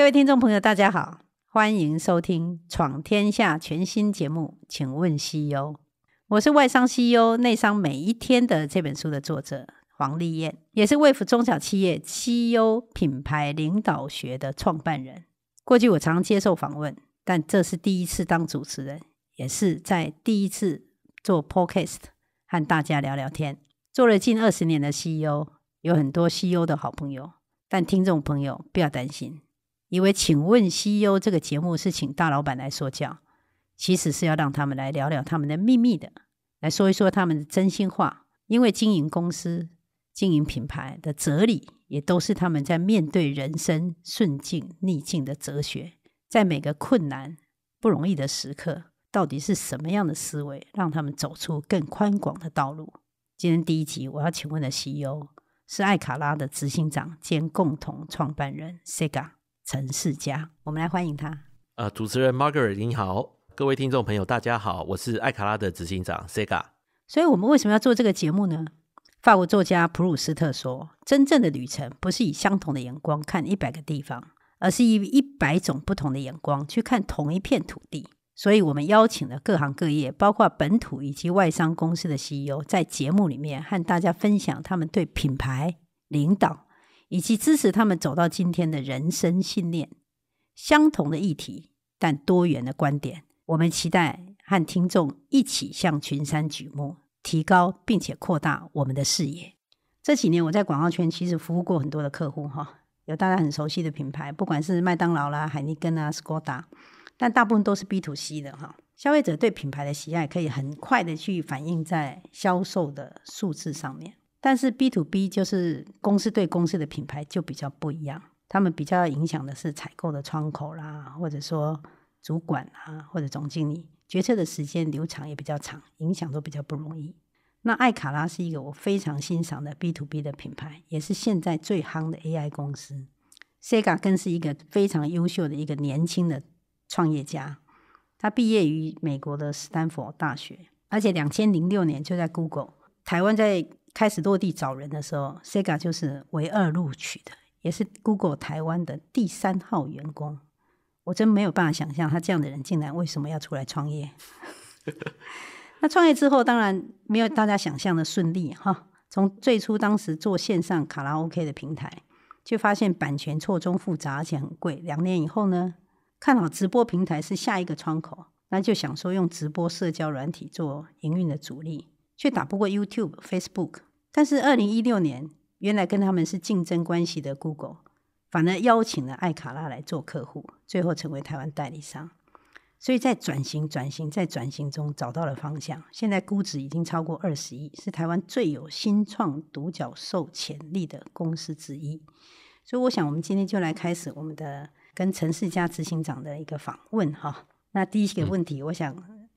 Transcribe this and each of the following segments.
各位听众朋友，大家好，欢迎收听《闯天下》全新节目，请问 CEO，我是外商 CEO 内商每一天的这本书的作者黄丽燕，也是卫福中小企业 CEO 品牌领导学的创办人。过去我常接受访问，但这是第一次当主持人，也是在第一次做 podcast 和大家聊聊天。做了近二十年的 CEO，有很多 CEO 的好朋友，但听众朋友不要担心。以为，请问 CEO 这个节目是请大老板来说教，其实是要让他们来聊聊他们的秘密的，来说一说他们真心话。因为经营公司、经营品牌的哲理，也都是他们在面对人生顺境、逆境的哲学。在每个困难、不容易的时刻，到底是什么样的思维，让他们走出更宽广的道路？今天第一集我要请问的 CEO 是爱卡拉的执行长兼共同创办人 Sega。陈世家，我们来欢迎他。呃，主持人 Margaret，你好，各位听众朋友，大家好，我是爱卡拉的执行长 Sega。所以，我们为什么要做这个节目呢？法国作家普鲁斯特说：“真正的旅程不是以相同的眼光看一百个地方，而是以一百种不同的眼光去看同一片土地。”所以，我们邀请了各行各业，包括本土以及外商公司的 CEO，在节目里面和大家分享他们对品牌、领导。以及支持他们走到今天的人生信念，相同的议题，但多元的观点，我们期待和听众一起向群山举目，提高并且扩大我们的视野。这几年我在广告圈其实服务过很多的客户哈，有大家很熟悉的品牌，不管是麦当劳啦、海尼根啊、斯柯达，但大部分都是 B to C 的哈。消费者对品牌的喜爱可以很快的去反映在销售的数字上面。但是 B to B 就是公司对公司的品牌就比较不一样，他们比较影响的是采购的窗口啦，或者说主管啊，或者总经理决策的时间流长也比较长，影响都比较不容易。那爱卡拉是一个我非常欣赏的 B to B 的品牌，也是现在最夯的 AI 公司。Sega 更是一个非常优秀的一个年轻的创业家，他毕业于美国的斯坦福大学，而且两千零六年就在 Google，台湾在。开始落地找人的时候，Sega 就是唯二录取的，也是 Google 台湾的第三号员工。我真没有办法想象他这样的人，竟然为什么要出来创业？那创业之后，当然没有大家想象的顺利哈。从最初当时做线上卡拉 OK 的平台，就发现版权错综复杂，而且很贵。两年以后呢，看好直播平台是下一个窗口，那就想说用直播社交软体做营运的主力。却打不过 YouTube、Facebook，但是二零一六年，原来跟他们是竞争关系的 Google，反而邀请了爱卡拉来做客户，最后成为台湾代理商。所以在转型、转型、在转型中找到了方向。现在估值已经超过二十亿，是台湾最有新创独角兽潜力的公司之一。所以我想，我们今天就来开始我们的跟陈世家执行长的一个访问哈。那第一个问题，我想。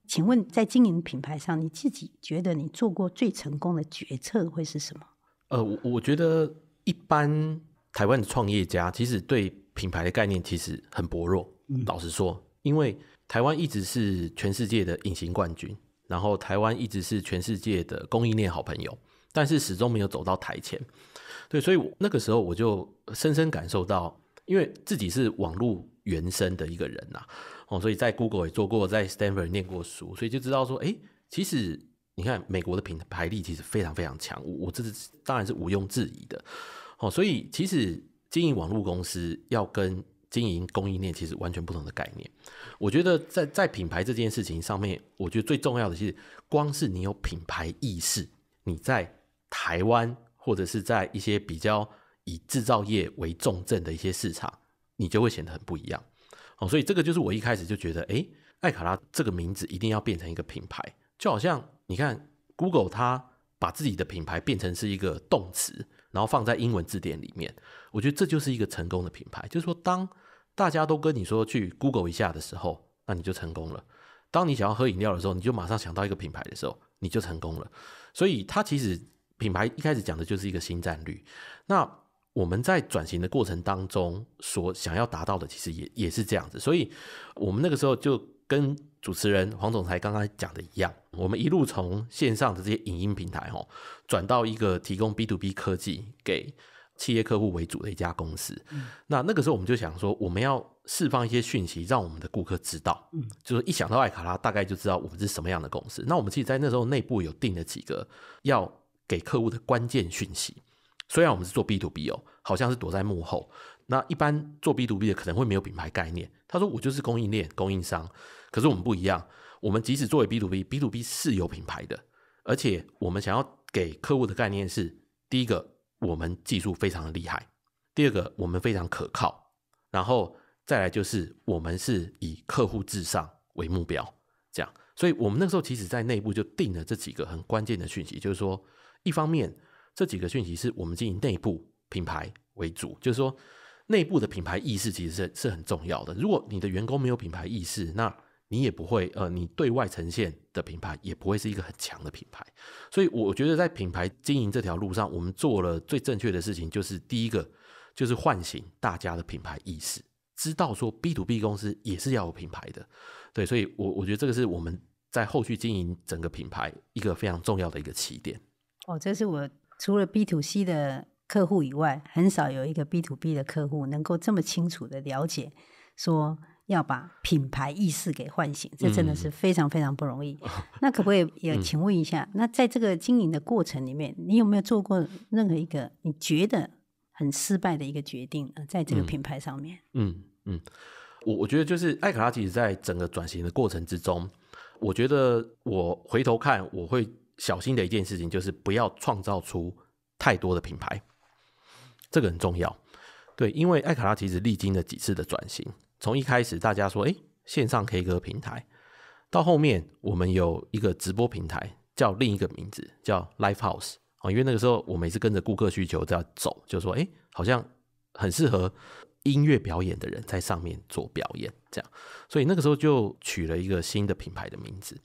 请问，在经营品牌上，你自己觉得你做过最成功的决策会是什么？呃，我我觉得一般台湾的创业家其实对品牌的概念其实很薄弱。老实说，因为台湾一直是全世界的隐形冠军，然后台湾一直是全世界的供应链好朋友，但是始终没有走到台前。对，所以那个时候我就深深感受到，因为自己是网络原生的一个人呐。哦，所以在 Google 也做过，在 Stanford 念过书，所以就知道说，哎，其实你看美国的品牌力其实非常非常强，我我这是当然是毋庸置疑的。哦，所以其实经营网络公司要跟经营供应链其实完全不同的概念。我觉得在在品牌这件事情上面，我觉得最重要的是，光是你有品牌意识，你在台湾或者是在一些比较以制造业为重镇的一些市场，你就会显得很不一样。所以这个就是我一开始就觉得，哎，艾卡拉这个名字一定要变成一个品牌，就好像你看 Google，它把自己的品牌变成是一个动词，然后放在英文字典里面，我觉得这就是一个成功的品牌。就是说，当大家都跟你说去 Google 一下的时候，那你就成功了；当你想要喝饮料的时候，你就马上想到一个品牌的时候，你就成功了。所以，它其实品牌一开始讲的就是一个新战略。那我们在转型的过程当中，所想要达到的其实也也是这样子，所以我们那个时候就跟主持人黄总裁刚刚讲的一样，我们一路从线上的这些影音平台哈，转到一个提供 B to B 科技给企业客户为主的一家公司。那那个时候我们就想说，我们要释放一些讯息，让我们的顾客知道，嗯，就是一想到艾卡拉，大概就知道我们是什么样的公司。那我们其实在那时候内部有定了几个要给客户的关键讯息。虽然我们是做 B to B 哦，好像是躲在幕后。那一般做 B to B 的可能会没有品牌概念。他说我就是供应链供应商，可是我们不一样。我们即使作为 B to B，B to B 是有品牌的，而且我们想要给客户的概念是：第一个，我们技术非常的厉害；第二个，我们非常可靠；然后再来就是我们是以客户至上为目标。这样，所以我们那时候其实在内部就定了这几个很关键的讯息，就是说，一方面。这几个讯息是我们经营内部品牌为主，就是说内部的品牌意识其实是是很重要的。如果你的员工没有品牌意识，那你也不会呃，你对外呈现的品牌也不会是一个很强的品牌。所以我觉得在品牌经营这条路上，我们做了最正确的事情，就是第一个就是唤醒大家的品牌意识，知道说 B to B 公司也是要有品牌的。对，所以我我觉得这个是我们在后续经营整个品牌一个非常重要的一个起点。哦，这是我。除了 B to C 的客户以外，很少有一个 B to B 的客户能够这么清楚的了解，说要把品牌意识给唤醒，这真的是非常非常不容易。那可不可以 也请问一下？那在这个经营的过程里面，你有没有做过任何一个你觉得很失败的一个决定？呃，在这个品牌上面，嗯嗯，我我觉得就是艾卡拉，其实在整个转型的过程之中，我觉得我回头看，我会。小心的一件事情就是不要创造出太多的品牌，这个很重要。对，因为艾卡拉其实历经了几次的转型，从一开始大家说哎线上 K 歌平台，到后面我们有一个直播平台叫另一个名字叫 Live House 啊，因为那个时候我们也是跟着顾客需求在走，就说哎好像很适合音乐表演的人在上面做表演这样，所以那个时候就取了一个新的品牌的名字。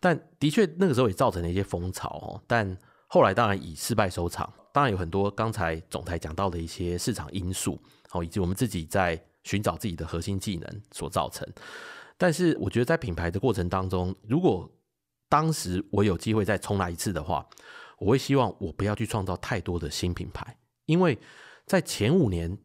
但的确，那个时候也造成了一些风潮哦。但后来当然以失败收场，当然有很多刚才总裁讲到的一些市场因素，哦，以及我们自己在寻找自己的核心技能所造成。但是，我觉得在品牌的过程当中，如果当时我有机会再重来一次的话，我会希望我不要去创造太多的新品牌，因为在前五年。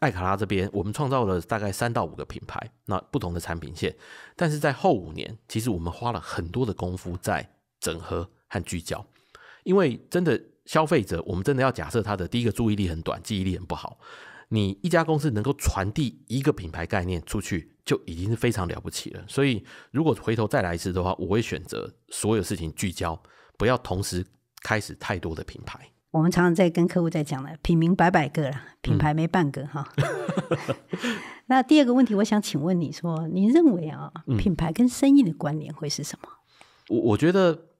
艾卡拉这边，我们创造了大概三到五个品牌，那不同的产品线。但是在后五年，其实我们花了很多的功夫在整合和聚焦，因为真的消费者，我们真的要假设他的第一个注意力很短，记忆力很不好。你一家公司能够传递一个品牌概念出去，就已经是非常了不起了。所以，如果回头再来一次的话，我会选择所有事情聚焦，不要同时开始太多的品牌。我们常常在跟客户在讲的，品名百百个了，品牌没半个哈。那第二个问题，我想请问你说，您认为啊，品牌跟生意的关联会是什么？我我觉得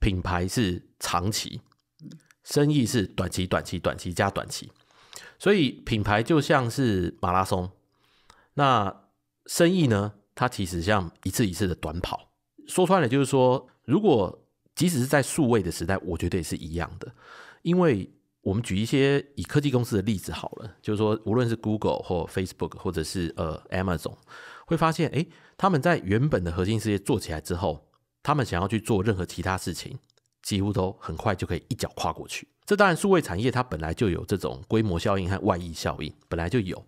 品牌是长期，生意是短期，短期，短期加短期。所以品牌就像是马拉松，那生意呢，它其实像一次一次的短跑。说穿了，就是说，如果即使是在数位的时代，我觉得也是一样的。因为我们举一些以科技公司的例子好了，就是说，无论是 Google 或 Facebook 或者是呃 Amazon，会发现，哎，他们在原本的核心事业做起来之后，他们想要去做任何其他事情，几乎都很快就可以一脚跨过去。这当然，数位产业它本来就有这种规模效应和外溢效应，本来就有。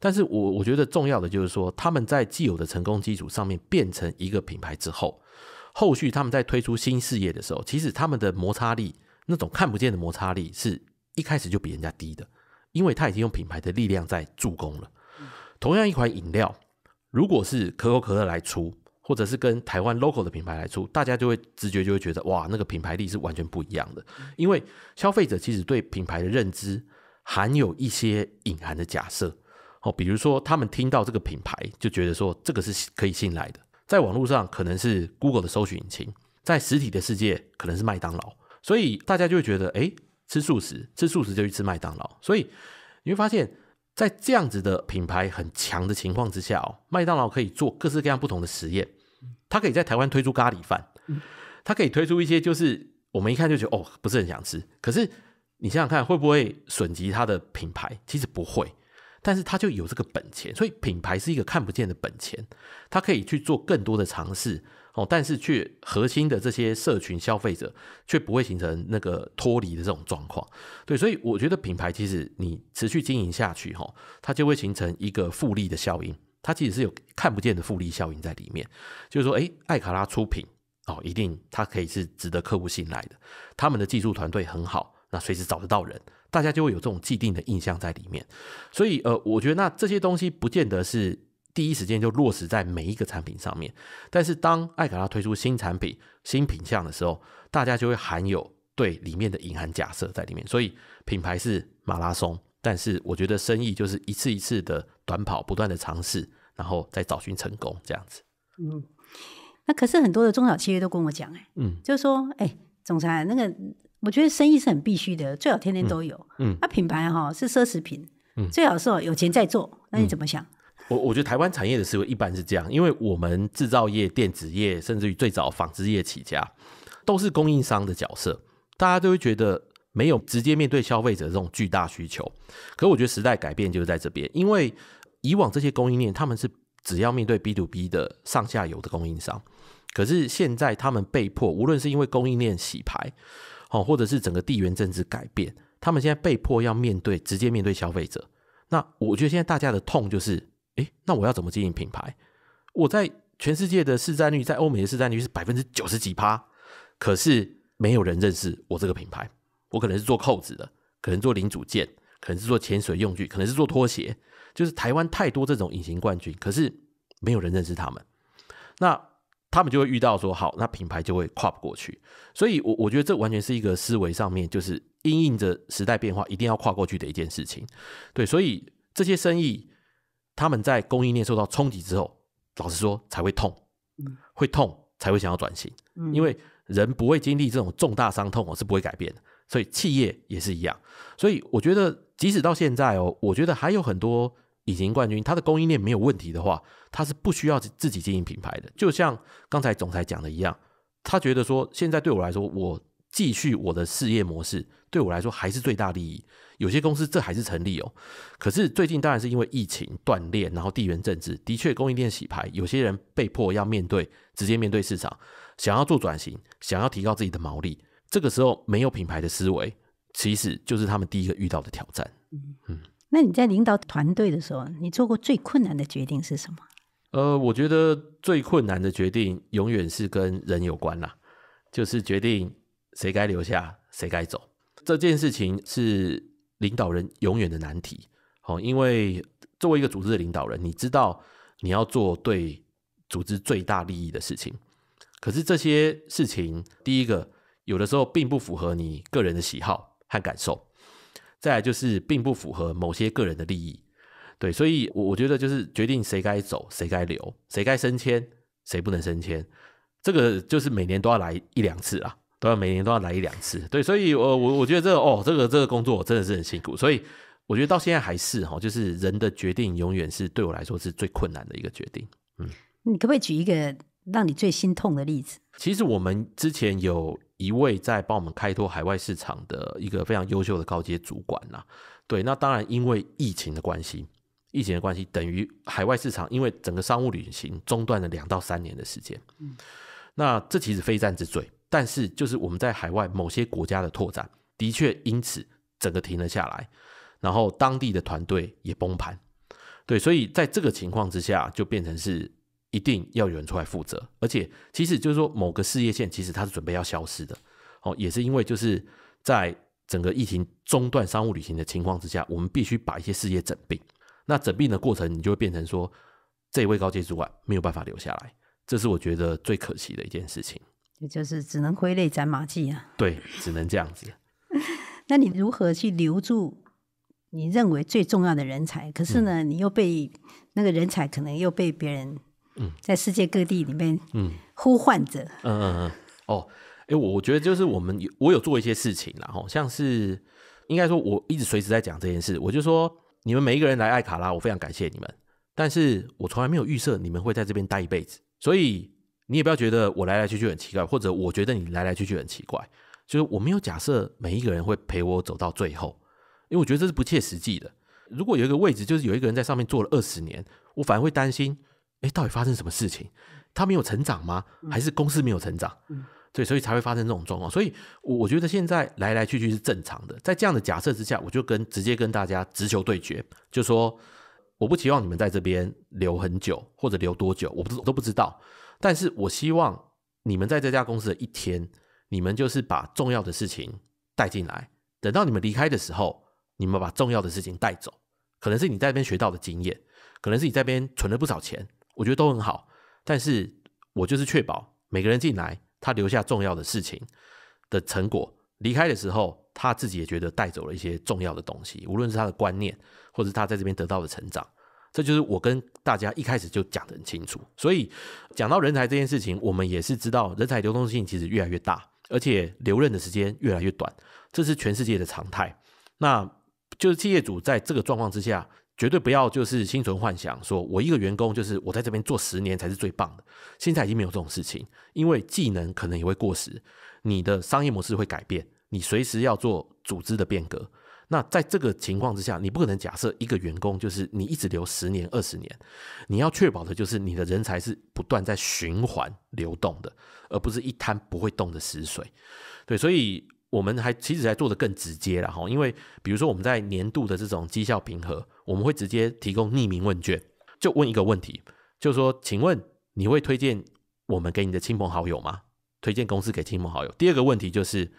但是我我觉得重要的就是说，他们在既有的成功基础上面变成一个品牌之后，后续他们在推出新事业的时候，其实他们的摩擦力。那种看不见的摩擦力是一开始就比人家低的，因为他已经用品牌的力量在助攻了。同样一款饮料，如果是可口可乐来出，或者是跟台湾 local 的品牌来出，大家就会直觉就会觉得哇，那个品牌力是完全不一样的。因为消费者其实对品牌的认知含有一些隐含的假设，哦，比如说他们听到这个品牌就觉得说这个是可以信赖的，在网络上可能是 Google 的搜索引擎，在实体的世界可能是麦当劳。所以大家就会觉得，哎，吃素食，吃素食就去吃麦当劳。所以你会发现，在这样子的品牌很强的情况之下哦，麦当劳可以做各式各样不同的实验。它可以在台湾推出咖喱饭，它可以推出一些就是我们一看就觉得哦，不是很想吃。可是你想想看，会不会损及它的品牌？其实不会，但是它就有这个本钱。所以品牌是一个看不见的本钱，它可以去做更多的尝试。哦，但是却核心的这些社群消费者却不会形成那个脱离的这种状况，对，所以我觉得品牌其实你持续经营下去，哈，它就会形成一个复利的效应，它其实是有看不见的复利效应在里面，就是说，哎，艾卡拉出品，哦，一定它可以是值得客户信赖的，他们的技术团队很好，那随时找得到人，大家就会有这种既定的印象在里面，所以，呃，我觉得那这些东西不见得是。第一时间就落实在每一个产品上面，但是当艾卡拉推出新产品、新品项的时候，大家就会含有对里面的隐含假设在里面。所以品牌是马拉松，但是我觉得生意就是一次一次的短跑，不断的尝试，然后再找寻成功这样子。嗯，那可是很多的中小企业都跟我讲，哎，嗯，就说，哎，总裁，那个我觉得生意是很必须的，最好天天都有。嗯，那品牌哈是奢侈品，嗯，最好是有钱在做，那你怎么想？我我觉得台湾产业的思维一般是这样，因为我们制造业、电子业，甚至于最早纺织业起家，都是供应商的角色，大家都会觉得没有直接面对消费者这种巨大需求。可我觉得时代改变就是在这边，因为以往这些供应链他们是只要面对 B to B 的上下游的供应商，可是现在他们被迫，无论是因为供应链洗牌，哦，或者是整个地缘政治改变，他们现在被迫要面对直接面对消费者。那我觉得现在大家的痛就是。哎，那我要怎么经营品牌？我在全世界的市占率，在欧美的市占率是百分之九十几趴，可是没有人认识我这个品牌。我可能是做扣子的，可能做零组件，可能是做潜水用具，可能是做拖鞋。就是台湾太多这种隐形冠军，可是没有人认识他们。那他们就会遇到说，好，那品牌就会跨不过去。所以，我我觉得这完全是一个思维上面，就是应应着时代变化，一定要跨过去的一件事情。对，所以这些生意。他们在供应链受到冲击之后，老实说才会痛，会痛才会想要转型。因为人不会经历这种重大伤痛我是不会改变的。所以企业也是一样。所以我觉得，即使到现在哦，我觉得还有很多隐形冠军，它的供应链没有问题的话，它是不需要自己经营品牌的。就像刚才总裁讲的一样，他觉得说，现在对我来说，我。继续我的事业模式，对我来说还是最大利益。有些公司这还是成立哦，可是最近当然是因为疫情断裂，然后地缘政治的确供应链洗牌，有些人被迫要面对直接面对市场，想要做转型，想要提高自己的毛利。这个时候没有品牌的思维，其实就是他们第一个遇到的挑战。嗯，那你在领导团队的时候，你做过最困难的决定是什么？呃，我觉得最困难的决定永远是跟人有关啦，就是决定。谁该留下，谁该走，这件事情是领导人永远的难题。哦，因为作为一个组织的领导人，你知道你要做对组织最大利益的事情，可是这些事情，第一个有的时候并不符合你个人的喜好和感受，再来就是并不符合某些个人的利益。对，所以我我觉得就是决定谁该走，谁该留，谁该升迁，谁不能升迁，这个就是每年都要来一两次啊。都要每年都要来一两次，对，所以呃，我我觉得这个哦，这个这个工作真的是很辛苦，所以我觉得到现在还是哈，就是人的决定永远是对我来说是最困难的一个决定。嗯，你可不可以举一个让你最心痛的例子？其实我们之前有一位在帮我们开拓海外市场的一个非常优秀的高阶主管呐，对，那当然因为疫情的关系，疫情的关系等于海外市场因为整个商务旅行中断了两到三年的时间，嗯，那这其实非战之罪。但是，就是我们在海外某些国家的拓展，的确因此整个停了下来，然后当地的团队也崩盘，对，所以在这个情况之下，就变成是一定要有人出来负责，而且其实就是说某个事业线，其实它是准备要消失的，哦，也是因为就是在整个疫情中断商务旅行的情况之下，我们必须把一些事业整并，那整并的过程，你就会变成说这位高阶主管没有办法留下来，这是我觉得最可惜的一件事情。就是只能挥泪斩马谡啊！对，只能这样子。那你如何去留住你认为最重要的人才？可是呢，你又被那个人才可能又被别人嗯，在世界各地里面嗯呼唤着嗯嗯嗯哦哎，我我觉得就是我们有我有做一些事情了哈，像是应该说我一直随时在讲这件事，我就说你们每一个人来爱卡拉，我非常感谢你们，但是我从来没有预设你们会在这边待一辈子，所以。你也不要觉得我来来去去很奇怪，或者我觉得你来来去去很奇怪，就是我没有假设每一个人会陪我走到最后，因为我觉得这是不切实际的。如果有一个位置，就是有一个人在上面做了二十年，我反而会担心：哎，到底发生什么事情？他没有成长吗？还是公司没有成长？对，所以才会发生这种状况。所以我我觉得现在来来去去是正常的。在这样的假设之下，我就跟直接跟大家直球对决，就说我不期望你们在这边留很久，或者留多久，我不都不知道。但是我希望你们在这家公司的一天，你们就是把重要的事情带进来。等到你们离开的时候，你们把重要的事情带走。可能是你在那边学到的经验，可能是你在边存了不少钱，我觉得都很好。但是我就是确保每个人进来，他留下重要的事情的成果。离开的时候，他自己也觉得带走了一些重要的东西，无论是他的观念，或者是他在这边得到的成长。这就是我跟大家一开始就讲的很清楚。所以，讲到人才这件事情，我们也是知道，人才流动性其实越来越大，而且留任的时间越来越短，这是全世界的常态。那就是企业主在这个状况之下，绝对不要就是心存幻想，说我一个员工就是我在这边做十年才是最棒的。现在已经没有这种事情，因为技能可能也会过时，你的商业模式会改变，你随时要做组织的变革。那在这个情况之下，你不可能假设一个员工就是你一直留十年、二十年。你要确保的就是你的人才是不断在循环流动的，而不是一滩不会动的死水。对，所以我们还其实还做的更直接了哈，因为比如说我们在年度的这种绩效评核，我们会直接提供匿名问卷，就问一个问题，就是说，请问你会推荐我们给你的亲朋好友吗？推荐公司给亲朋好友。第二个问题就是，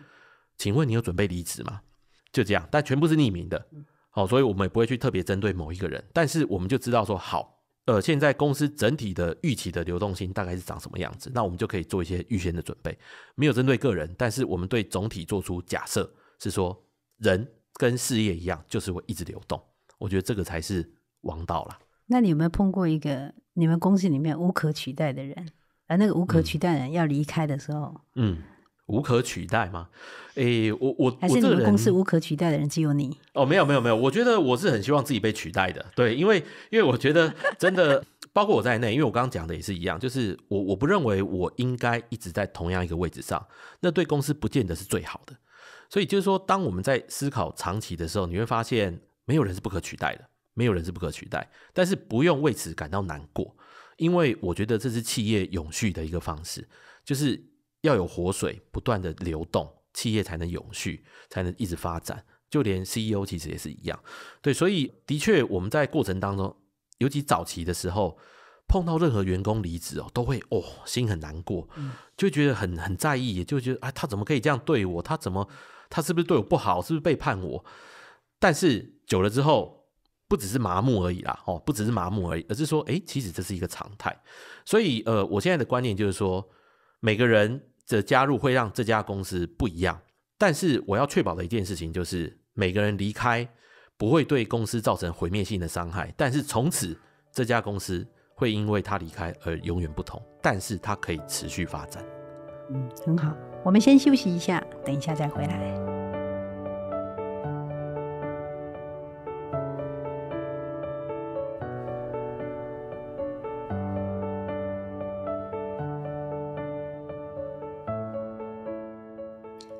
请问你有准备离职吗？就这样，但全部是匿名的，好，所以我们也不会去特别针对某一个人，但是我们就知道说，好，呃，现在公司整体的预期的流动性大概是长什么样子，那我们就可以做一些预先的准备，没有针对个人，但是我们对总体做出假设是说，人跟事业一样，就是会一直流动，我觉得这个才是王道了。那你有没有碰过一个你们公司里面无可取代的人？而那个无可取代人要离开的时候，嗯。无可取代吗？诶，我我还是你们公司无可取代的人只有你哦？没有没有没有，我觉得我是很希望自己被取代的。对，因为因为我觉得真的包括我在内，因为我刚刚讲的也是一样，就是我我不认为我应该一直在同样一个位置上，那对公司不见得是最好的。所以就是说，当我们在思考长期的时候，你会发现没有人是不可取代的，没有人是不可取代，但是不用为此感到难过，因为我觉得这是企业永续的一个方式，就是。要有活水不断的流动，企业才能永续，才能一直发展。就连 CEO 其实也是一样，对，所以的确我们在过程当中，尤其早期的时候，碰到任何员工离职哦，都会哦心很难过，就觉得很很在意，也就觉得啊他怎么可以这样对我？他怎么他是不是对我不好？是不是背叛我？但是久了之后，不只是麻木而已啦，哦，不只是麻木而已，而是说哎，其实这是一个常态。所以呃，我现在的观念就是说每个人。的加入会让这家公司不一样，但是我要确保的一件事情就是，每个人离开不会对公司造成毁灭性的伤害，但是从此这家公司会因为他离开而永远不同，但是它可以持续发展。嗯，很好，我们先休息一下，等一下再回来。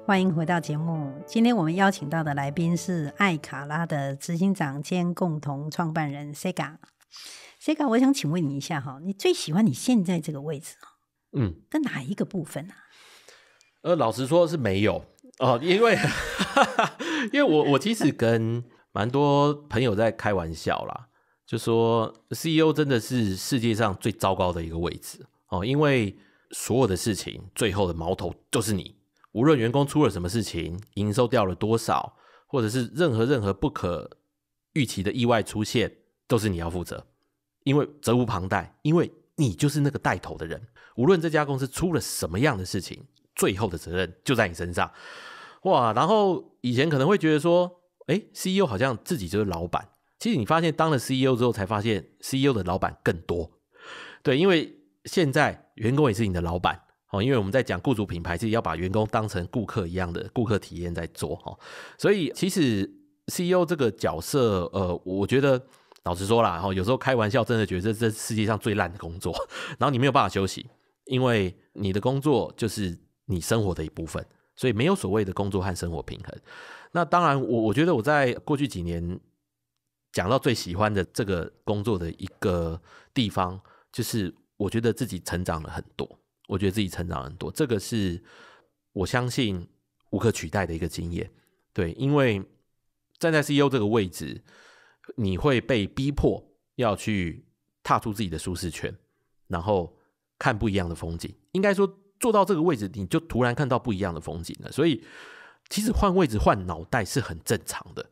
欢迎回到节目。今天我们邀请到的来宾是爱卡拉的执行长兼共同创办人 Sega。Sega，我想请问你一下哈，你最喜欢你现在这个位置嗯，跟哪一个部分呢？呃，老实说是没有哦，因为 因为我我其实跟蛮多朋友在开玩笑啦，就说 CEO 真的是世界上最糟糕的一个位置哦，因为所有的事情最后的矛头就是你。无论员工出了什么事情，营收掉了多少，或者是任何任何不可预期的意外出现，都是你要负责，因为责无旁贷，因为你就是那个带头的人。无论这家公司出了什么样的事情，最后的责任就在你身上。哇！然后以前可能会觉得说，哎，CEO 好像自己就是老板。其实你发现当了 CEO 之后，才发现 CEO 的老板更多。对，因为现在员工也是你的老板。哦，因为我们在讲雇主品牌，是要把员工当成顾客一样的顾客体验在做哈。所以，其实 CEO 这个角色，呃，我觉得老实说啦，哈，有时候开玩笑，真的觉得这这世界上最烂的工作。然后你没有办法休息，因为你的工作就是你生活的一部分，所以没有所谓的工作和生活平衡。那当然，我我觉得我在过去几年讲到最喜欢的这个工作的一个地方，就是我觉得自己成长了很多。我觉得自己成长很多，这个是我相信无可取代的一个经验。对，因为站在 CEO 这个位置，你会被逼迫要去踏出自己的舒适圈，然后看不一样的风景。应该说，做到这个位置，你就突然看到不一样的风景了。所以，其实换位置、换脑袋是很正常的。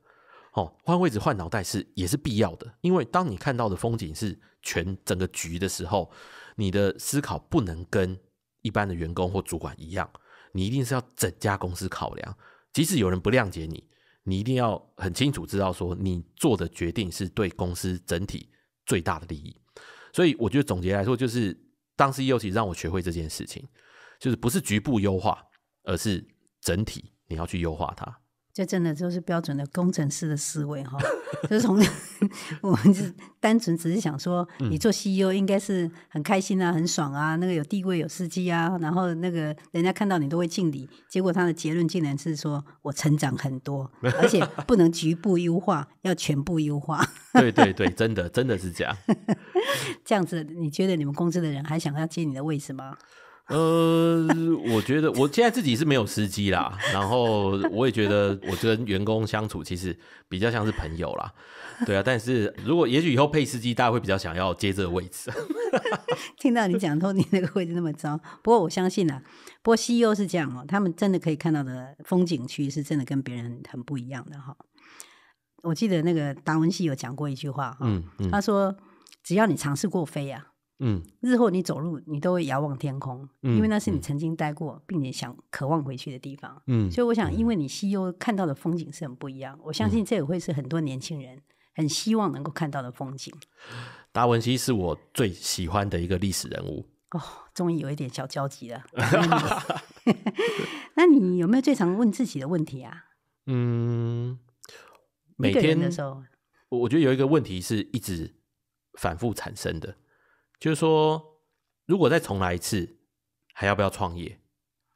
哦，换位置、换脑袋是也是必要的，因为当你看到的风景是全整个局的时候。你的思考不能跟一般的员工或主管一样，你一定是要整家公司考量。即使有人不谅解你，你一定要很清楚知道说，你做的决定是对公司整体最大的利益。所以我觉得总结来说，就是当时尤其让我学会这件事情，就是不是局部优化，而是整体你要去优化它。这真的就是标准的工程师的思维哈，就是从 我们是单纯只是想说，你做 CEO 应该是很开心啊，很爽啊，那个有地位有司机啊，然后那个人家看到你都会敬礼。结果他的结论竟然是说我成长很多，而且不能局部优化，要全部优化。对对对，真的真的是这样。这样子，你觉得你们公司的人还想要接你的位置吗？呃，我觉得我现在自己是没有司机啦，然后我也觉得我跟员工相处其实比较像是朋友啦。对啊，但是如果也许以后配司机，大家会比较想要接这个位置。听到你讲说你那个位置那么糟，不过我相信啊，不过 CEO 是这样哦，他们真的可以看到的风景区是真的跟别人很不一样的哈。我记得那个达文西有讲过一句话，嗯，他说只要你尝试过飞啊。嗯，日后你走路，你都会遥望天空，因为那是你曾经待过并且想渴望回去的地方。嗯，所以我想，因为你西欧看到的风景是很不一样，我相信这也会是很多年轻人很希望能够看到的风景。达文西是我最喜欢的一个历史人物。哦，终于有一点小交集了。那你有没有最常问自己的问题啊？嗯，每天的时候，我我觉得有一个问题是一直反复产生的。就是说，如果再重来一次，还要不要创业？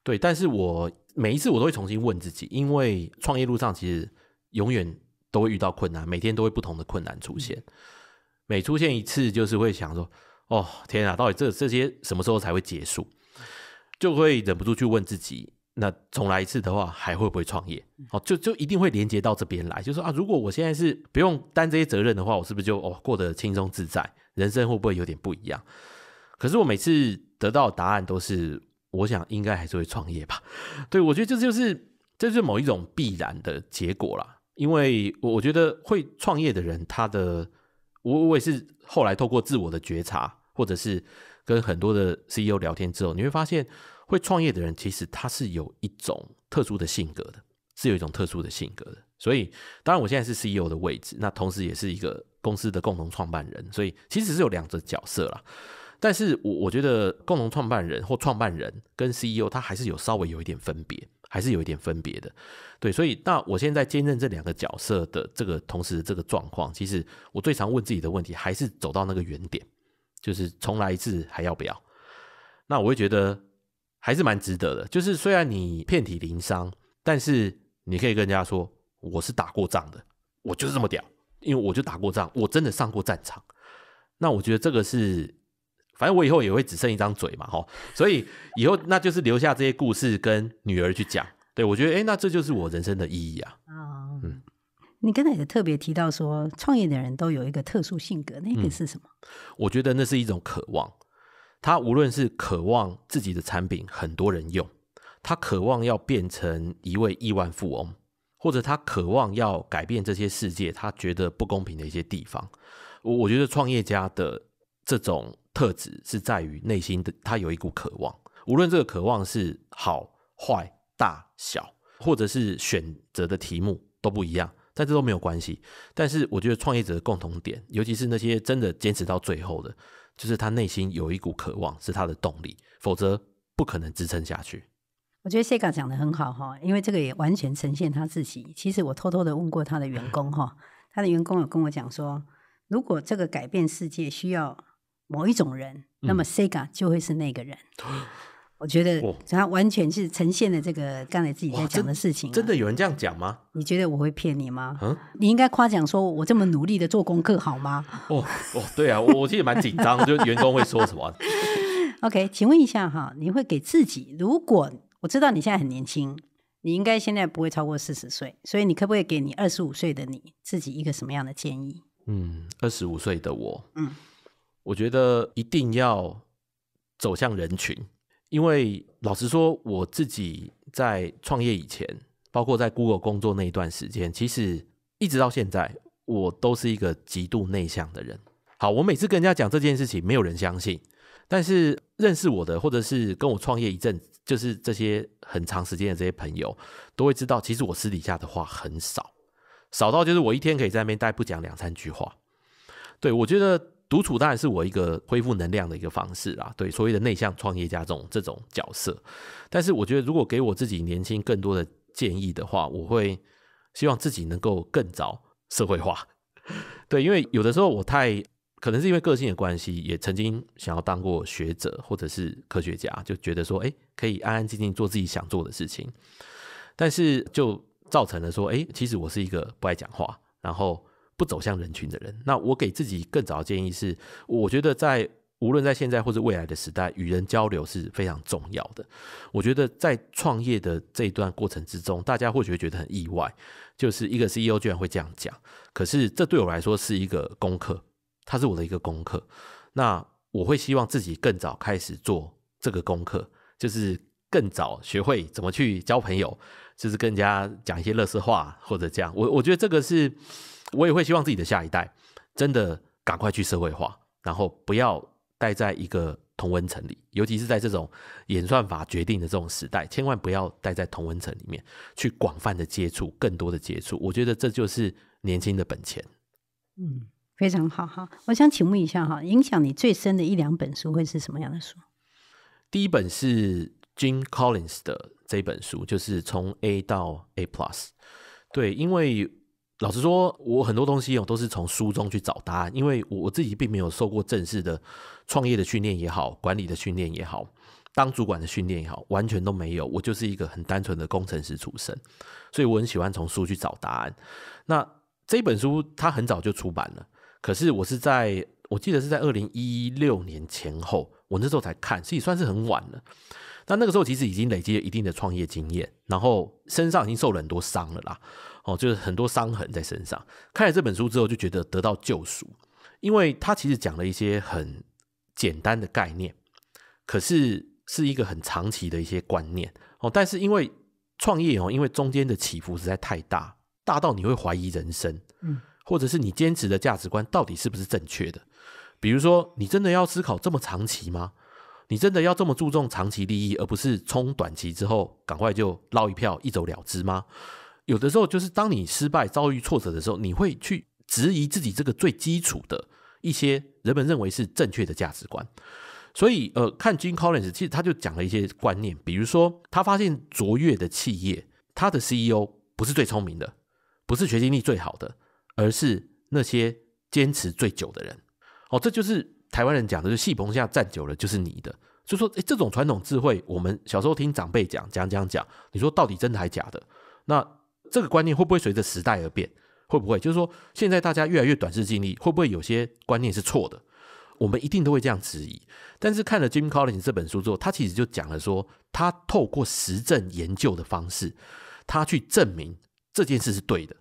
对，但是我每一次我都会重新问自己，因为创业路上其实永远都会遇到困难，每天都会不同的困难出现。每出现一次，就是会想说：“哦，天啊，到底这这些什么时候才会结束？”就会忍不住去问自己：那重来一次的话，还会不会创业？哦，就就一定会连接到这边来，就是、说啊，如果我现在是不用担这些责任的话，我是不是就哦过得轻松自在？人生会不会有点不一样？可是我每次得到答案都是，我想应该还是会创业吧。对我觉得这就是这就是某一种必然的结果啦。因为我我觉得会创业的人，他的我我也是后来透过自我的觉察，或者是跟很多的 CEO 聊天之后，你会发现会创业的人其实他是有一种特殊的性格的，是有一种特殊的性格的。所以当然我现在是 CEO 的位置，那同时也是一个。公司的共同创办人，所以其实是有两个角色啦。但是，我我觉得共同创办人或创办人跟 CEO，他还是有稍微有一点分别，还是有一点分别的。对，所以那我现在兼任这两个角色的这个同时这个状况，其实我最常问自己的问题，还是走到那个原点，就是重来一次还要不要？那我会觉得还是蛮值得的。就是虽然你遍体鳞伤，但是你可以跟人家说，我是打过仗的，我就是这么屌。因为我就打过仗，我真的上过战场。那我觉得这个是，反正我以后也会只剩一张嘴嘛，哈。所以以后那就是留下这些故事跟女儿去讲。对我觉得，哎，那这就是我人生的意义啊。啊，嗯，你刚才也特别提到说，创业的人都有一个特殊性格，那个是什么？我觉得那是一种渴望。他无论是渴望自己的产品很多人用，他渴望要变成一位亿万富翁。或者他渴望要改变这些世界，他觉得不公平的一些地方。我我觉得创业家的这种特质是在于内心的，他有一股渴望，无论这个渴望是好坏、大小，或者是选择的题目都不一样，但这都没有关系。但是我觉得创业者的共同点，尤其是那些真的坚持到最后的，就是他内心有一股渴望是他的动力，否则不可能支撑下去。我觉得 Sega 讲的很好哈，因为这个也完全呈现他自己。其实我偷偷的问过他的员工哈，他的员工有跟我讲说，如果这个改变世界需要某一种人，那么 Sega 就会是那个人。我觉得他完全是呈现了这个刚才自己在讲的事情。真的有人这样讲吗？你觉得我会骗你吗？嗯，你应该夸奖说我这么努力的做功课好吗？哦哦，对啊，我其实蛮紧张，就员工会说什么？OK，请问一下哈，你会给自己如果？我知道你现在很年轻，你应该现在不会超过四十岁，所以你可不可以给你二十五岁的你自己一个什么样的建议？嗯，二十五岁的我，嗯，我觉得一定要走向人群，因为老实说，我自己在创业以前，包括在 Google 工作那一段时间，其实一直到现在，我都是一个极度内向的人。好，我每次跟人家讲这件事情，没有人相信，但是认识我的或者是跟我创业一阵子。就是这些很长时间的这些朋友都会知道，其实我私底下的话很少，少到就是我一天可以在那边待不讲两三句话。对我觉得独处当然是我一个恢复能量的一个方式啦。对所谓的内向创业家这种这种角色，但是我觉得如果给我自己年轻更多的建议的话，我会希望自己能够更早社会化。对，因为有的时候我太。可能是因为个性的关系，也曾经想要当过学者或者是科学家，就觉得说，哎，可以安安静静做自己想做的事情。但是就造成了说，哎，其实我是一个不爱讲话，然后不走向人群的人。那我给自己更早建议是，我觉得在无论在现在或者未来的时代，与人交流是非常重要的。我觉得在创业的这一段过程之中，大家或许会觉得很意外，就是一个 CEO 居然会这样讲。可是这对我来说是一个功课。它是我的一个功课，那我会希望自己更早开始做这个功课，就是更早学会怎么去交朋友，就是跟人家讲一些乐色话或者这样。我我觉得这个是我也会希望自己的下一代真的赶快去社会化，然后不要待在一个同温层里，尤其是在这种演算法决定的这种时代，千万不要待在同温层里面，去广泛的接触，更多的接触。我觉得这就是年轻的本钱。嗯。非常好哈，我想请问一下哈，影响你最深的一两本书会是什么样的书？第一本是 Jim Collins 的这本书，就是从 A 到 A Plus。对，因为老实说，我很多东西哦都是从书中去找答案，因为我自己并没有受过正式的创业的训练也好，管理的训练也好，当主管的训练也好，完全都没有。我就是一个很单纯的工程师出身，所以我很喜欢从书去找答案。那这本书它很早就出版了。可是我是在，我记得是在二零一六年前后，我那时候才看，所以算是很晚了。但那个时候其实已经累积了一定的创业经验，然后身上已经受了很多伤了啦。哦，就是很多伤痕在身上。看了这本书之后，就觉得得到救赎，因为它其实讲了一些很简单的概念，可是是一个很长期的一些观念。哦，但是因为创业哦，因为中间的起伏实在太大，大到你会怀疑人生。嗯。或者是你坚持的价值观到底是不是正确的？比如说，你真的要思考这么长期吗？你真的要这么注重长期利益，而不是冲短期之后赶快就捞一票一走了之吗？有的时候，就是当你失败、遭遇挫折的时候，你会去质疑自己这个最基础的一些人们认为是正确的价值观。所以，呃，看 Jim Collins 其实他就讲了一些观念，比如说，他发现卓越的企业，他的 CEO 不是最聪明的，不是学习力最好的。而是那些坚持最久的人，哦，这就是台湾人讲的，就戏棚下站久了就是你的。就说，哎，这种传统智慧，我们小时候听长辈讲讲讲讲，你说到底真的还假的？那这个观念会不会随着时代而变？会不会就是说，现在大家越来越短视、尽力，会不会有些观念是错的？我们一定都会这样质疑。但是看了 Jim Collins 这本书之后，他其实就讲了说，他透过实证研究的方式，他去证明这件事是对的。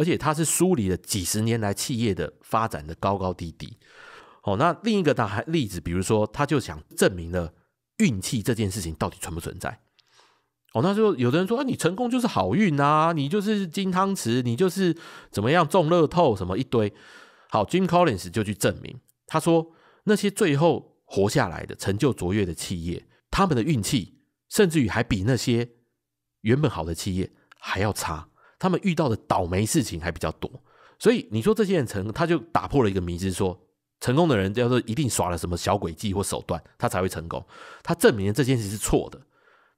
而且他是梳理了几十年来企业的发展的高高低低，哦，那另一个他还例子，比如说他就想证明了运气这件事情到底存不存在？哦，那就有的人说，啊、你成功就是好运啊，你就是金汤匙，你就是怎么样中乐透什么一堆，好，Jim Collins 就去证明，他说那些最后活下来的成就卓越的企业，他们的运气甚至于还比那些原本好的企业还要差。他们遇到的倒霉事情还比较多，所以你说这些人成，他就打破了一个迷思，说成功的人叫做一定耍了什么小诡计或手段，他才会成功。他证明了这件事是错的，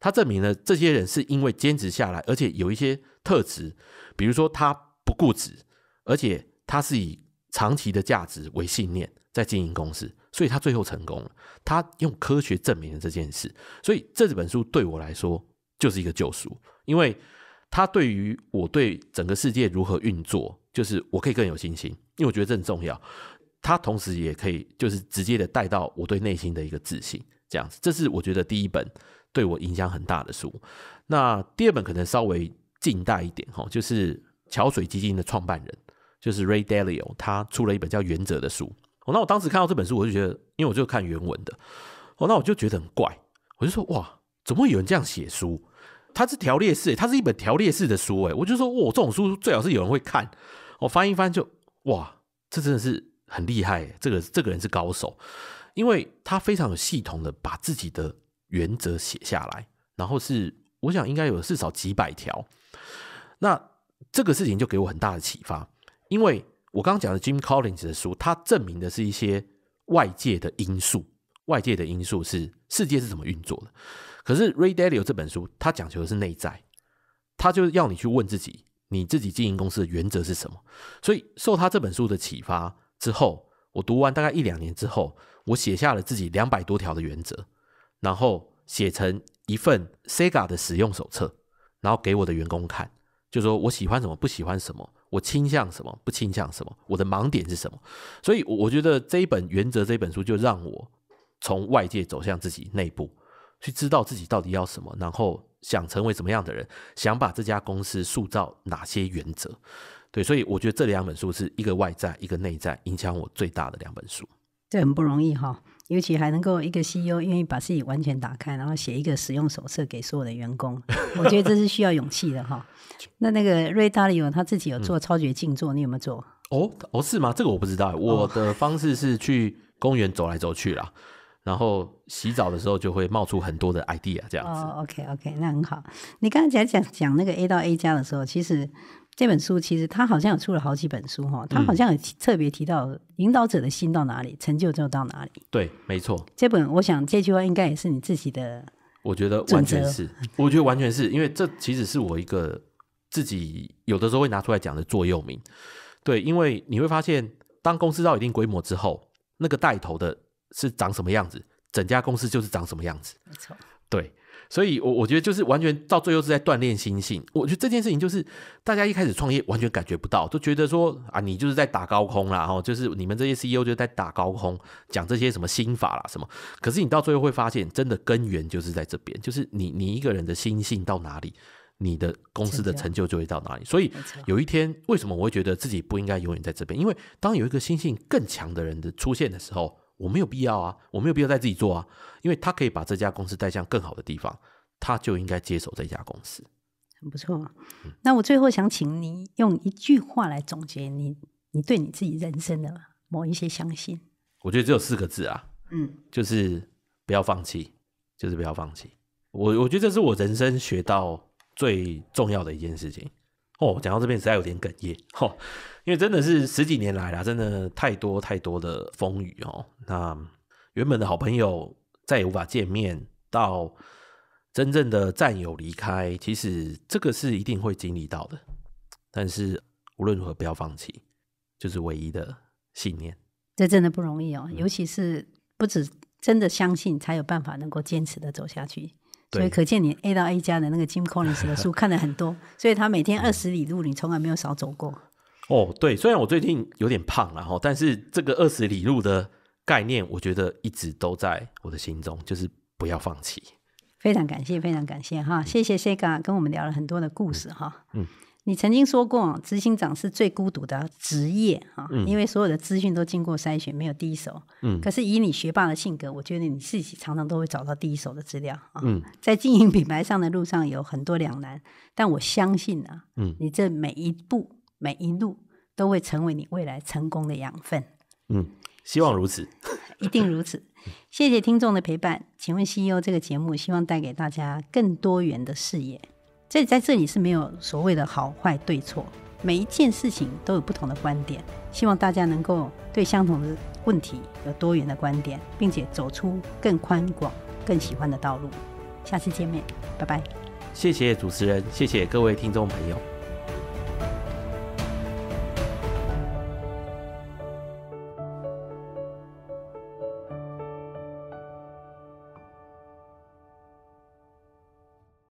他证明了这些人是因为坚持下来，而且有一些特质，比如说他不固执，而且他是以长期的价值为信念在经营公司，所以他最后成功了。他用科学证明了这件事，所以这本书对我来说就是一个救赎，因为。他对于我对整个世界如何运作，就是我可以更有信心，因为我觉得这很重要。他同时也可以就是直接的带到我对内心的一个自信，这样子，这是我觉得第一本对我影响很大的书。那第二本可能稍微近代一点哈，就是桥水基金的创办人就是 Ray Dalio，他出了一本叫《原则》的书。哦，那我当时看到这本书，我就觉得，因为我就看原文的，哦，那我就觉得很怪，我就说哇，怎么会有人这样写书？它是条列式，它是一本条列式的书，哎，我就说，哇，这种书最好是有人会看，我翻一翻就，哇，这真的是很厉害，这个这个人是高手，因为他非常有系统的把自己的原则写下来，然后是，我想应该有至少几百条。那这个事情就给我很大的启发，因为我刚刚讲的 Jim Collins 的书，它证明的是一些外界的因素，外界的因素是世界是怎么运作的。可是 Ray Dalio 这本书，他讲求的是内在，他就是要你去问自己，你自己经营公司的原则是什么。所以受他这本书的启发之后，我读完大概一两年之后，我写下了自己两百多条的原则，然后写成一份 Sega 的使用手册，然后给我的员工看，就说我喜欢什么，不喜欢什么，我倾向什么，不倾向什么，我的盲点是什么。所以我觉得这一本原则这本书就让我从外界走向自己内部。去知道自己到底要什么，然后想成为什么样的人，想把这家公司塑造哪些原则？对，所以我觉得这两本书是一个外在，一个内在，影响我最大的两本书。这很不容易哈，尤其还能够一个 CEO 愿意把自己完全打开，然后写一个使用手册给所有的员工，我觉得这是需要勇气的哈。那那个瑞达利有他自己有做超绝静坐，你有没有做？哦哦，是吗？这个我不知道，我的方式是去公园走来走去啦。然后洗澡的时候就会冒出很多的 idea 这样子。哦，OK，OK，那很好。你刚才讲讲那个 A 到 A 加的时候，其实这本书其实他好像有出了好几本书哈，他好像有特别提到引导者的心到哪里，成就就到哪里。对，没错。这本我想这句话应该也是你自己的。我觉得完全是，我觉得完全是因为这其实是我一个自己有的时候会拿出来讲的座右铭。对，因为你会发现，当公司到一定规模之后，那个带头的。是长什么样子，整家公司就是长什么样子。没错，对，所以，我我觉得就是完全到最后是在锻炼心性。我觉得这件事情就是大家一开始创业完全感觉不到，都觉得说啊，你就是在打高空啦，然后就是你们这些 CEO 就在打高空，讲这些什么心法啦什么。可是你到最后会发现，真的根源就是在这边，就是你你一个人的心性到哪里，你的公司的成就就会到哪里。所以有一天，为什么我会觉得自己不应该永远在这边？因为当有一个心性更强的人的出现的时候。我没有必要啊，我没有必要再自己做啊，因为他可以把这家公司带向更好的地方，他就应该接手这家公司，很不错啊。那我最后想请你用一句话来总结你你对你自己人生的某一些相信。我觉得只有四个字啊，嗯，就是不要放弃，就是不要放弃。我我觉得这是我人生学到最重要的一件事情。哦，讲到这边实在有点哽咽，吼，因为真的是十几年来啦，真的太多太多的风雨哦。那原本的好朋友再也无法见面，到真正的战友离开，其实这个是一定会经历到的。但是无论如何，不要放弃，就是唯一的信念。这真的不容易哦，尤其是不止真的相信，才有办法能够坚持的走下去。所以可见你 A 到 A 家的那个 Jim Collins 的书 看了很多，所以他每天二十里路你从来没有少走过。哦，对，虽然我最近有点胖了哈，但是这个二十里路的概念，我觉得一直都在我的心中，就是不要放弃。非常感谢，非常感谢哈，谢谢 Sega 跟我们聊了很多的故事哈。嗯。你曾经说过，执行长是最孤独的职业哈，因为所有的资讯都经过筛选，没有第一手。嗯。可是以你学霸的性格，我觉得你自己常常都会找到第一手的资料啊。嗯。在经营品牌上的路上有很多两难，但我相信呢，嗯，你这每一步每一路都会成为你未来成功的养分。嗯，希望如此。一定如此。谢谢听众的陪伴。请问 CEO 这个节目，希望带给大家更多元的视野。所以在这里是没有所谓的好坏对错，每一件事情都有不同的观点。希望大家能够对相同的问题有多元的观点，并且走出更宽广、更喜欢的道路。下次见面，拜拜。谢谢主持人，谢谢各位听众朋友。